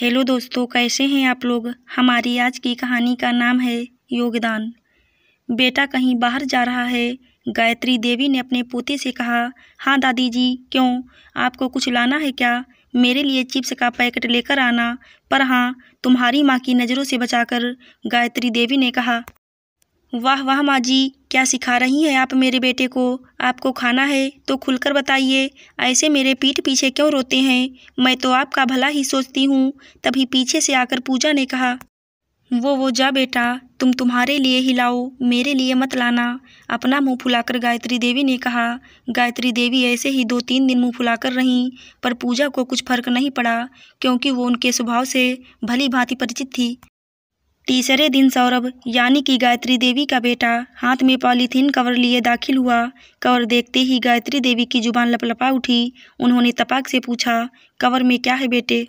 hello दोस्तों कैसे हैं आप लोग हमारी आज की कहानी का नाम है योगदान बेटा कहीं बाहर जा रहा है गायत्री देवी ने अपने पोते से कहा हाँ दादी जी क्यों आपको कुछ लाना है क्या मेरे लिए चिप्स का पैकेट लेकर आना पर हाँ तुम्हारी माँ की नज़रों से बचाकर गायत्री देवी ने कहा वाह वाह माँ जी क्या सिखा रही हैं आप मेरे बेटे को आपको खाना है तो खुलकर बताइए ऐसे मेरे पीठ पीछे क्यों रोते हैं मैं तो आपका भला ही सोचती हूँ तभी पीछे से आकर पूजा ने कहा वो वो जा बेटा तुम तुम्हारे लिए ही लाओ मेरे लिए मत लाना अपना मुंह फुलाकर गायत्री देवी ने कहा गायत्री देवी ऐसे ही दो तीन दिन मुंह फुलाकर रहीं पर पूजा को कुछ फर्क नहीं पड़ा क्योंकि वो उनके स्वभाव से भली भांति परिचित थी तीसरे दिन सौरभ यानी कि गायत्री देवी का बेटा हाथ में पॉलीथीन कवर लिए दाखिल हुआ कवर देखते ही गायत्री देवी की जुबान लपलपा उठी उन्होंने तपाक से पूछा कवर में क्या है बेटे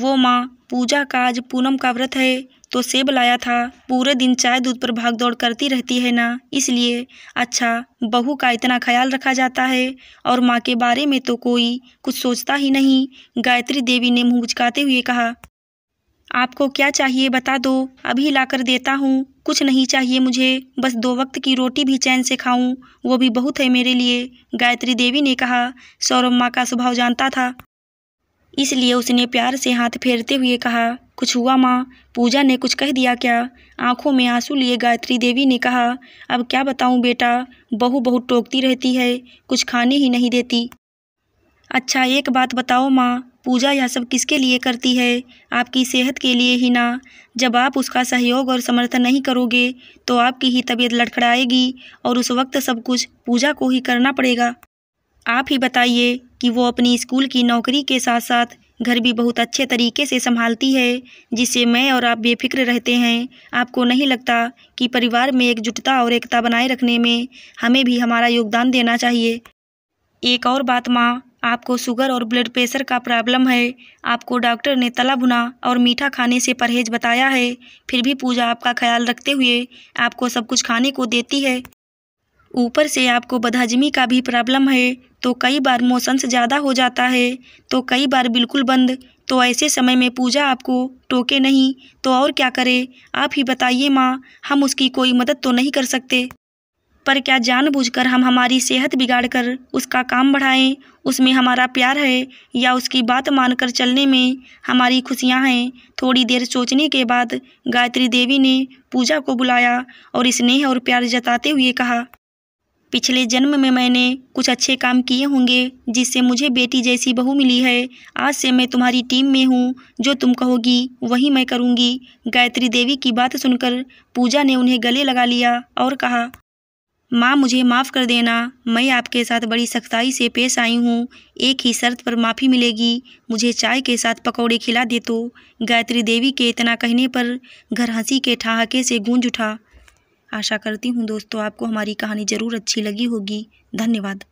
वो माँ पूजा का आज पूनम का व्रत है तो सेब लाया था पूरे दिन चाय दूध पर भाग दौड़ करती रहती है ना इसलिए अच्छा बहू का इतना ख्याल रखा जाता है और माँ के बारे में तो कोई कुछ सोचता ही नहीं गायत्री देवी ने मुँह बुचकाते हुए कहा आपको क्या चाहिए बता दो अभी लाकर देता हूँ कुछ नहीं चाहिए मुझे बस दो वक्त की रोटी भी चैन से खाऊं वो भी बहुत है मेरे लिए गायत्री देवी ने कहा सौरभ माँ का स्वभाव जानता था इसलिए उसने प्यार से हाथ फेरते हुए कहा कुछ हुआ माँ पूजा ने कुछ कह दिया क्या आंखों में आंसू लिए गायत्री देवी ने कहा अब क्या बताऊं बेटा बहू बहुत टोकती रहती है कुछ खाने ही नहीं देती अच्छा एक बात बताओ माँ पूजा यह सब किसके लिए करती है आपकी सेहत के लिए ही ना जब आप उसका सहयोग और समर्थन नहीं करोगे तो आपकी ही तबीयत लड़खड़ाएगी और उस वक्त सब कुछ पूजा को ही करना पड़ेगा आप ही बताइए कि वो अपनी स्कूल की नौकरी के साथ साथ घर भी बहुत अच्छे तरीके से संभालती है जिससे मैं और आप बेफिक्र रहते हैं आपको नहीं लगता कि परिवार में एकजुटता और एकता बनाए रखने में हमें भी हमारा योगदान देना चाहिए एक और बात माँ आपको शुगर और ब्लड प्रेशर का प्रॉब्लम है आपको डॉक्टर ने तला भुना और मीठा खाने से परहेज बताया है फिर भी पूजा आपका ख्याल रखते हुए आपको सब कुछ खाने को देती है ऊपर से आपको बदहजमी का भी प्रॉब्लम है तो कई बार मोशंस ज़्यादा हो जाता है तो कई बार बिल्कुल बंद तो ऐसे समय में पूजा आपको टोके नहीं तो और क्या करे आप ही बताइए माँ हम उसकी कोई मदद तो नहीं कर सकते पर क्या जानबूझकर हम हमारी सेहत बिगाड़कर उसका काम बढ़ाएं उसमें हमारा प्यार है या उसकी बात मानकर चलने में हमारी खुशियां हैं थोड़ी देर सोचने के बाद गायत्री देवी ने पूजा को बुलाया और स्नेह और प्यार जताते हुए कहा पिछले जन्म में मैंने कुछ अच्छे काम किए होंगे जिससे मुझे बेटी जैसी बहू मिली है आज से मैं तुम्हारी टीम में हूँ जो तुम कहोगी वही मैं करूँगी गायत्री देवी की बात सुनकर पूजा ने उन्हें गले लगा लिया और कहा माँ मुझे माफ़ कर देना मैं आपके साथ बड़ी सख्ताई से पेश आई हूँ एक ही शर्त पर माफ़ी मिलेगी मुझे चाय के साथ पकौड़े खिला दे तो गायत्री देवी के इतना कहने पर घर हंसी के ठहाके से गूंज उठा आशा करती हूँ दोस्तों आपको हमारी कहानी ज़रूर अच्छी लगी होगी धन्यवाद